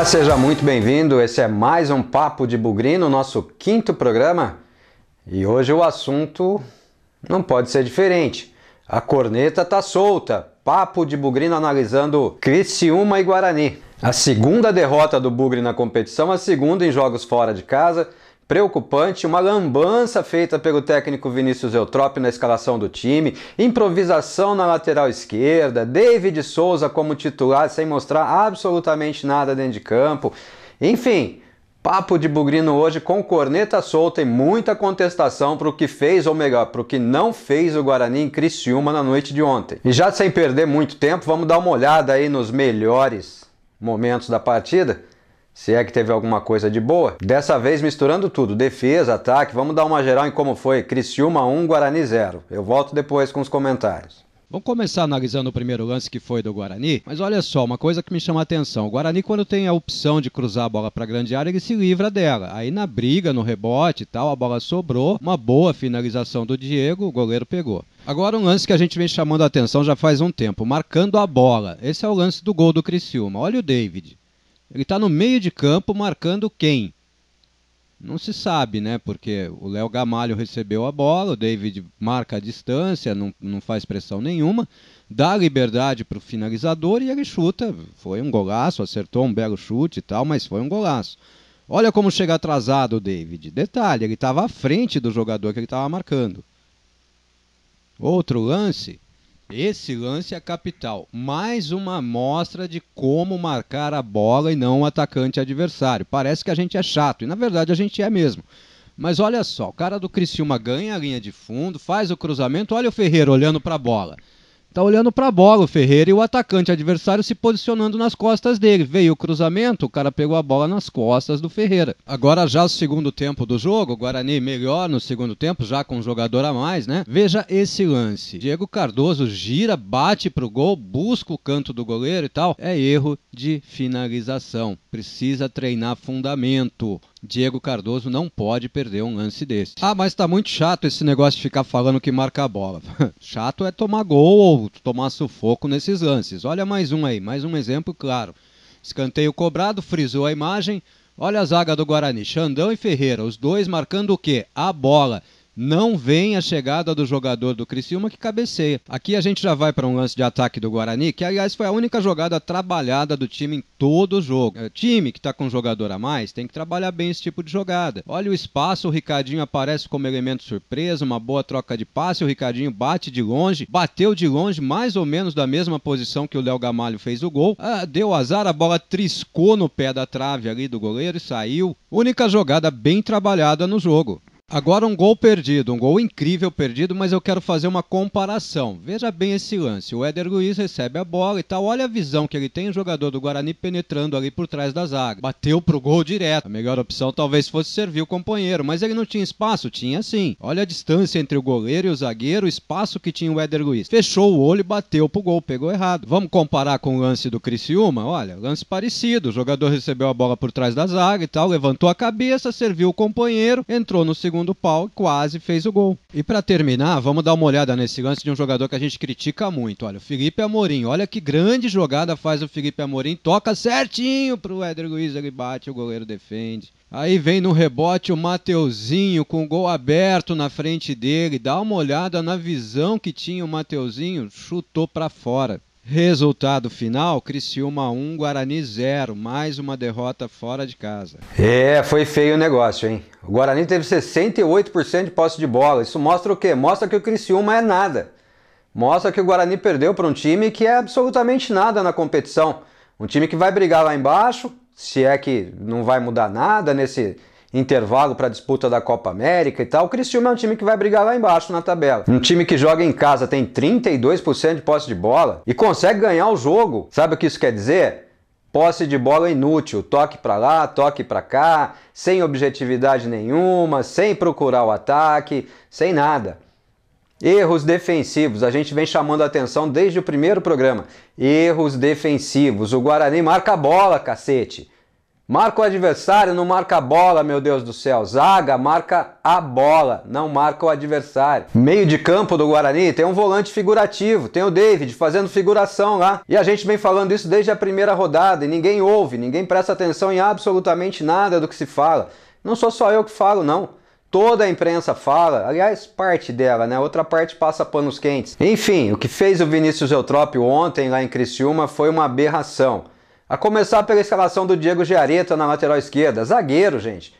Olá, seja muito bem-vindo. Esse é mais um Papo de Bugrino, nosso quinto programa. E hoje o assunto não pode ser diferente. A corneta tá solta. Papo de Bugrino analisando Criciúma e Guarani. A segunda derrota do Bugre na competição, a segunda em jogos fora de casa preocupante, uma lambança feita pelo técnico Vinícius Eutrop na escalação do time, improvisação na lateral esquerda, David Souza como titular sem mostrar absolutamente nada dentro de campo. Enfim, Papo de Bugrino hoje com corneta solta e muita contestação para o que fez, ou melhor, para o que não fez o Guarani em Criciúma na noite de ontem. E já sem perder muito tempo, vamos dar uma olhada aí nos melhores momentos da partida se é que teve alguma coisa de boa. Dessa vez misturando tudo, defesa, ataque, vamos dar uma geral em como foi Criciúma 1, Guarani 0. Eu volto depois com os comentários. Vamos começar analisando o primeiro lance que foi do Guarani, mas olha só, uma coisa que me chama a atenção. O Guarani, quando tem a opção de cruzar a bola para grande área, ele se livra dela. Aí na briga, no rebote e tal, a bola sobrou, uma boa finalização do Diego, o goleiro pegou. Agora um lance que a gente vem chamando a atenção já faz um tempo, marcando a bola. Esse é o lance do gol do Criciúma. Olha o David. Ele está no meio de campo marcando quem? Não se sabe, né? Porque o Léo Gamalho recebeu a bola, o David marca a distância, não, não faz pressão nenhuma, dá liberdade para o finalizador e ele chuta. Foi um golaço, acertou um belo chute e tal, mas foi um golaço. Olha como chega atrasado o David. Detalhe, ele estava à frente do jogador que ele estava marcando. Outro lance, esse lance é capital. Mais uma amostra de como marcar a bola e não o atacante adversário. Parece que a gente é chato, e na verdade a gente é mesmo. Mas olha só, o cara do Criciúma ganha a linha de fundo, faz o cruzamento, olha o Ferreira olhando para a bola. Tá olhando para a bola o Ferreira e o atacante adversário se posicionando nas costas dele. Veio o cruzamento, o cara pegou a bola nas costas do Ferreira. Agora já o segundo tempo do jogo, o Guarani melhor no segundo tempo, já com um jogador a mais, né? Veja esse lance. Diego Cardoso gira, bate pro gol, busca o canto do goleiro e tal. É erro de finalização. Precisa treinar fundamento. Diego Cardoso não pode perder um lance desse. Ah, mas tá muito chato esse negócio de ficar falando que marca a bola. chato é tomar gol ou tomar sufoco nesses lances. Olha mais um aí, mais um exemplo claro. Escanteio cobrado, frisou a imagem. Olha a zaga do Guarani, Xandão e Ferreira, os dois marcando o quê? A bola não vem a chegada do jogador do Criciúma que cabeceia. Aqui a gente já vai para um lance de ataque do Guarani, que aliás foi a única jogada trabalhada do time em todo o jogo. O é, time que está com um jogador a mais tem que trabalhar bem esse tipo de jogada. Olha o espaço, o Ricardinho aparece como elemento surpresa, uma boa troca de passe, o Ricardinho bate de longe, bateu de longe mais ou menos da mesma posição que o Léo Gamalho fez o gol. Ah, deu azar, a bola triscou no pé da trave ali do goleiro e saiu. Única jogada bem trabalhada no jogo. Agora um gol perdido, um gol incrível perdido, mas eu quero fazer uma comparação. Veja bem esse lance. O Éder Luiz recebe a bola e tal. Olha a visão que ele tem, o jogador do Guarani penetrando ali por trás da zaga. Bateu pro gol direto. A melhor opção talvez fosse servir o companheiro, mas ele não tinha espaço, tinha sim. Olha a distância entre o goleiro e o zagueiro, o espaço que tinha o Éder Luiz. Fechou o olho e bateu pro gol, pegou errado. Vamos comparar com o lance do Criciúma? Olha, lance parecido. O jogador recebeu a bola por trás da zaga e tal, levantou a cabeça, serviu o companheiro, entrou no segundo segundo pau e quase fez o gol. E para terminar, vamos dar uma olhada nesse lance de um jogador que a gente critica muito. Olha, o Felipe Amorim. Olha que grande jogada faz o Felipe Amorim. Toca certinho pro Éder Luiz, ele bate, o goleiro defende. Aí vem no rebote o Mateuzinho com o gol aberto na frente dele. Dá uma olhada na visão que tinha o Mateuzinho, chutou para fora. Resultado final: Criciúma 1, Guarani 0. Mais uma derrota fora de casa. É, foi feio o negócio, hein? O Guarani teve 68% de posse de bola. Isso mostra o quê? Mostra que o Criciúma é nada. Mostra que o Guarani perdeu para um time que é absolutamente nada na competição. Um time que vai brigar lá embaixo, se é que não vai mudar nada nesse, intervalo para a disputa da Copa América e tal, o Criciúma é um time que vai brigar lá embaixo na tabela. Um time que joga em casa tem 32% de posse de bola e consegue ganhar o jogo. Sabe o que isso quer dizer? Posse de bola inútil, toque para lá, toque para cá, sem objetividade nenhuma, sem procurar o ataque, sem nada. Erros defensivos, a gente vem chamando a atenção desde o primeiro programa. Erros defensivos. O Guarani marca a bola, cacete. Marca o adversário, não marca a bola, meu Deus do céu. Zaga marca a bola, não marca o adversário. Meio de campo do Guarani tem um volante figurativo, tem o David fazendo figuração lá. E a gente vem falando isso desde a primeira rodada e ninguém ouve, ninguém presta atenção em absolutamente nada do que se fala. Não sou só eu que falo, não. Toda a imprensa fala, aliás, parte dela, né? Outra parte passa panos quentes. Enfim, o que fez o Vinícius Eutrópio ontem lá em Criciúma foi uma aberração. A começar pela escalação do Diego Giareta na lateral esquerda. Zagueiro, gente.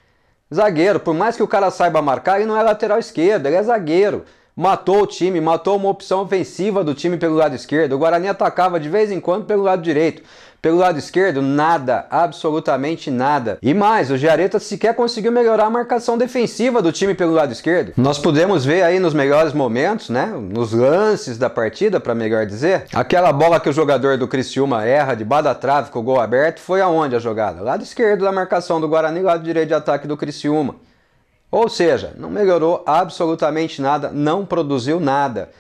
Zagueiro, por mais que o cara saiba marcar, ele não é lateral esquerdo, ele é zagueiro matou o time, matou uma opção ofensiva do time pelo lado esquerdo. O Guarani atacava de vez em quando pelo lado direito. Pelo lado esquerdo, nada, absolutamente nada. E mais, o Jareta sequer conseguiu melhorar a marcação defensiva do time pelo lado esquerdo. Nós pudemos ver aí nos melhores momentos, né, nos lances da partida, para melhor dizer, aquela bola que o jogador do Criciúma erra de bada trave com o gol aberto, foi aonde a jogada? Lado esquerdo da marcação do Guarani, lado direito de ataque do Criciúma. Ou seja, não melhorou absolutamente nada, não produziu nada.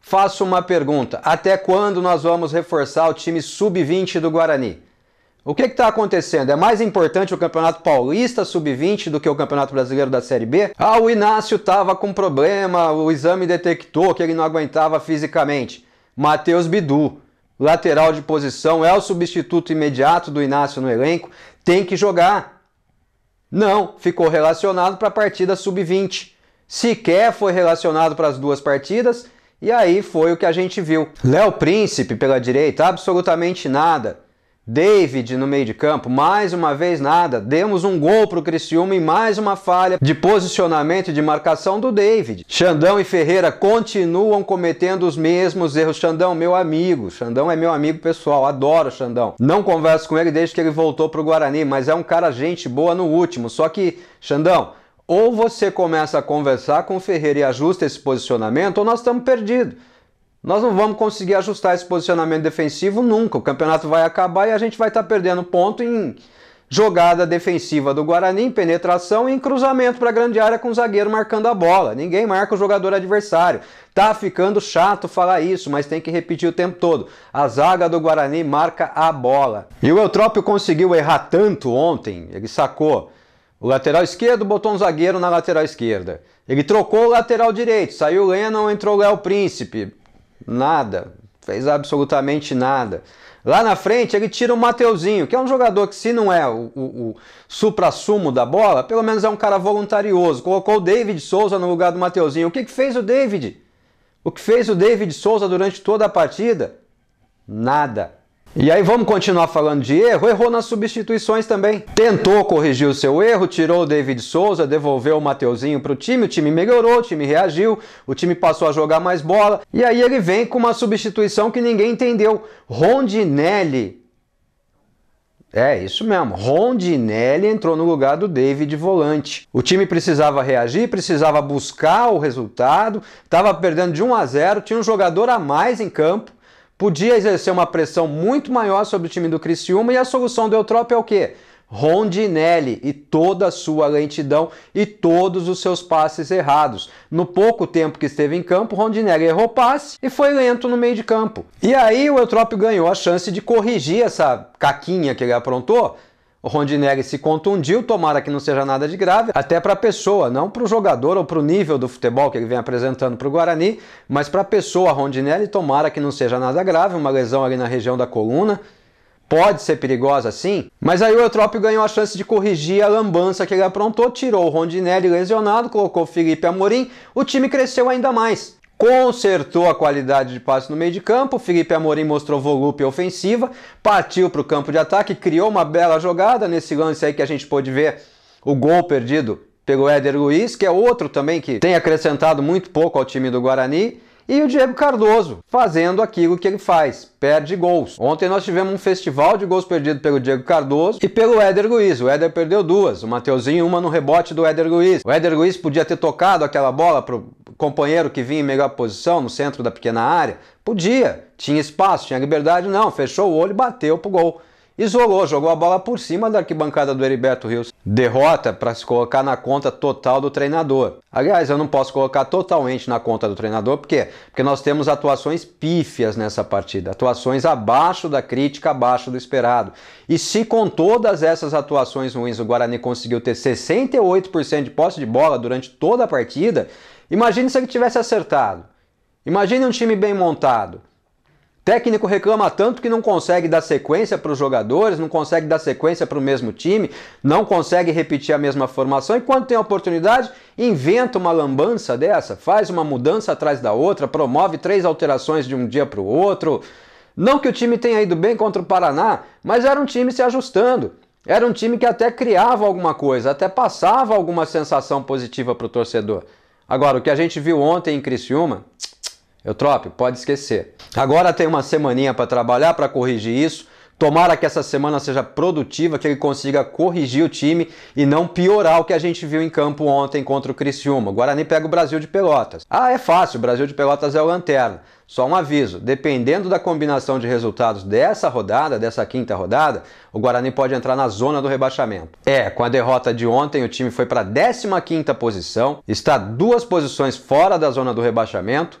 Faço uma pergunta: até quando nós vamos reforçar o time sub-20 do Guarani? O que está acontecendo? É mais importante o Campeonato Paulista Sub-20 do que o Campeonato Brasileiro da Série B? Ah, o Inácio estava com problema, o exame detectou que ele não aguentava fisicamente. Matheus Bidu, lateral de posição, é o substituto imediato do Inácio no elenco, tem que jogar. Não, ficou relacionado para a partida sub-20. Sequer foi relacionado para as duas partidas, e aí foi o que a gente viu. Léo Príncipe pela direita, absolutamente nada. David no meio de campo, mais uma vez nada. Demos um gol para o Criciúma e mais uma falha de posicionamento e de marcação do David. Xandão e Ferreira continuam cometendo os mesmos erros. Xandão, meu amigo. Xandão é meu amigo pessoal, adoro Xandão. Não converso com ele desde que ele voltou para o Guarani, mas é um cara gente boa no último. Só que, Xandão, ou você começa a conversar com o Ferreira e ajusta esse posicionamento, ou nós estamos perdidos. Nós não vamos conseguir ajustar esse posicionamento defensivo nunca. O campeonato vai acabar e a gente vai estar tá perdendo ponto em jogada defensiva do Guarani, em penetração e em cruzamento para a grande área com o zagueiro marcando a bola. Ninguém marca o jogador adversário. Tá ficando chato falar isso, mas tem que repetir o tempo todo. A zaga do Guarani marca a bola. E o Eutrópio conseguiu errar tanto ontem, ele sacou o lateral esquerdo, botou um zagueiro na lateral esquerda. Ele trocou o lateral direito, saiu Lennon, entrou o Léo Príncipe. Nada. Fez absolutamente nada. Lá na frente ele tira o Mateuzinho, que é um jogador que, se não é o, o, o supra-sumo da bola, pelo menos é um cara voluntarioso. Colocou o David Souza no lugar do Mateuzinho. O que, que fez o David? O que fez o David Souza durante toda a partida? Nada. E aí vamos continuar falando de erro? Errou nas substituições também. Tentou corrigir o seu erro, tirou o David Souza, devolveu o Mateuzinho para o time, o time melhorou, o time reagiu, o time passou a jogar mais bola. E aí ele vem com uma substituição que ninguém entendeu. Rondinelli. É, isso mesmo. Rondinelli entrou no lugar do David volante. O time precisava reagir, precisava buscar o resultado, estava perdendo de 1 a 0, tinha um jogador a mais em campo podia exercer uma pressão muito maior sobre o time do Criciúma e a solução do Eutrópio é o quê? Rondinelli e toda a sua lentidão e todos os seus passes errados. No pouco tempo que esteve em campo, Rondinelli errou passe e foi lento no meio de campo. E aí o Eutrópio ganhou a chance de corrigir essa caquinha que ele aprontou Rondinelli se contundiu, tomara que não seja nada de grave, até para a pessoa, não para o jogador ou para o nível do futebol que ele vem apresentando para o Guarani, mas para a pessoa Rondinelli, tomara que não seja nada grave, uma lesão ali na região da coluna. Pode ser perigosa sim, mas aí o Eutrópio ganhou a chance de corrigir a lambança que ele aprontou, tirou o Rondinelli lesionado, colocou o Felipe Amorim, o time cresceu ainda mais consertou a qualidade de passe no meio de campo. Felipe Amorim mostrou volúpia ofensiva, partiu para o campo de ataque, criou uma bela jogada nesse lance aí que a gente pôde ver o gol perdido pelo Éder Luiz, que é outro também que tem acrescentado muito pouco ao time do Guarani. E o Diego Cardoso fazendo aquilo que ele faz, perde gols. Ontem nós tivemos um festival de gols perdidos pelo Diego Cardoso e pelo Éder Luiz. O Éder perdeu duas, o Mateuzinho uma no rebote do Éder Luiz. O Éder Luiz podia ter tocado aquela bola pro companheiro que vinha em melhor posição no centro da pequena área? Podia, tinha espaço, tinha liberdade, não, fechou o olho e bateu pro gol. Isolou, jogou a bola por cima da arquibancada do Heriberto Rios. Derrota para se colocar na conta total do treinador. Aliás, eu não posso colocar totalmente na conta do treinador, por quê? Porque nós temos atuações pífias nessa partida, atuações abaixo da crítica, abaixo do esperado. E se com todas essas atuações ruins o Guarani conseguiu ter 68% de posse de bola durante toda a partida, Imagine se ele tivesse acertado. Imagine um time bem montado. Técnico reclama tanto que não consegue dar sequência para os jogadores, não consegue dar sequência para o mesmo time, não consegue repetir a mesma formação e quando tem a oportunidade, inventa uma lambança dessa, faz uma mudança atrás da outra, promove três alterações de um dia para o outro. Não que o time tenha ido bem contra o Paraná, mas era um time se ajustando. Era um time que até criava alguma coisa, até passava alguma sensação positiva para o torcedor. Agora, o que a gente viu ontem em Criciúma, Eutrópio, pode esquecer. Agora tem uma semaninha para trabalhar para corrigir isso Tomara que essa semana seja produtiva, que ele consiga corrigir o time e não piorar o que a gente viu em campo ontem contra o Criciúma. O Guarani pega o Brasil de Pelotas. Ah, é fácil, o Brasil de Pelotas é o lanterna. Só um aviso: dependendo da combinação de resultados dessa rodada, dessa quinta rodada, o Guarani pode entrar na zona do rebaixamento. É, com a derrota de ontem, o time foi para a 15 posição, está duas posições fora da zona do rebaixamento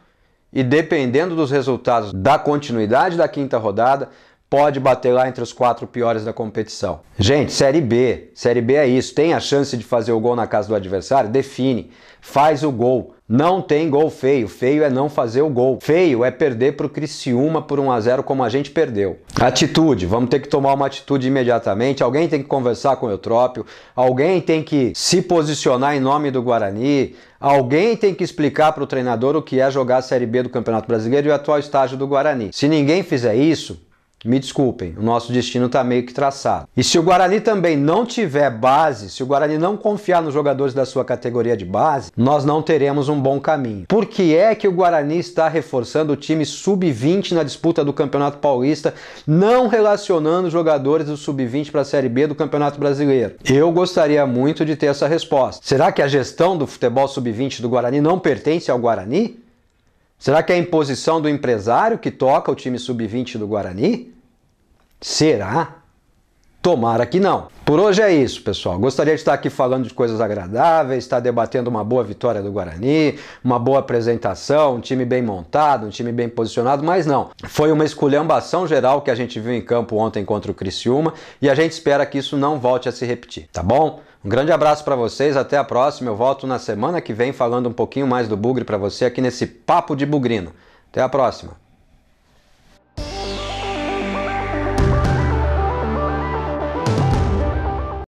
e, dependendo dos resultados da continuidade da quinta rodada, pode bater lá entre os quatro piores da competição. Gente, Série B. Série B é isso. Tem a chance de fazer o gol na casa do adversário? Define. Faz o gol. Não tem gol feio. Feio é não fazer o gol. Feio é perder para o Criciúma por 1 a 0 como a gente perdeu. Atitude. Vamos ter que tomar uma atitude imediatamente. Alguém tem que conversar com o Eutrópio. Alguém tem que se posicionar em nome do Guarani. Alguém tem que explicar para o treinador o que é jogar a Série B do Campeonato Brasileiro e o atual estágio do Guarani. Se ninguém fizer isso, me desculpem, o nosso destino está meio que traçado. E se o Guarani também não tiver base, se o Guarani não confiar nos jogadores da sua categoria de base, nós não teremos um bom caminho. Por que é que o Guarani está reforçando o time sub-20 na disputa do Campeonato Paulista, não relacionando jogadores do sub-20 para a Série B do Campeonato Brasileiro? Eu gostaria muito de ter essa resposta. Será que a gestão do futebol sub-20 do Guarani não pertence ao Guarani? Será que é a imposição do empresário que toca o time sub-20 do Guarani? Será? Tomara que não. Por hoje é isso, pessoal. Gostaria de estar aqui falando de coisas agradáveis, estar debatendo uma boa vitória do Guarani, uma boa apresentação, um time bem montado, um time bem posicionado, mas não. Foi uma esculhambação geral que a gente viu em campo ontem contra o Criciúma e a gente espera que isso não volte a se repetir, tá bom? Um grande abraço para vocês, até a próxima. Eu volto na semana que vem falando um pouquinho mais do Bugre para você aqui nesse Papo de Bugrino. Até a próxima.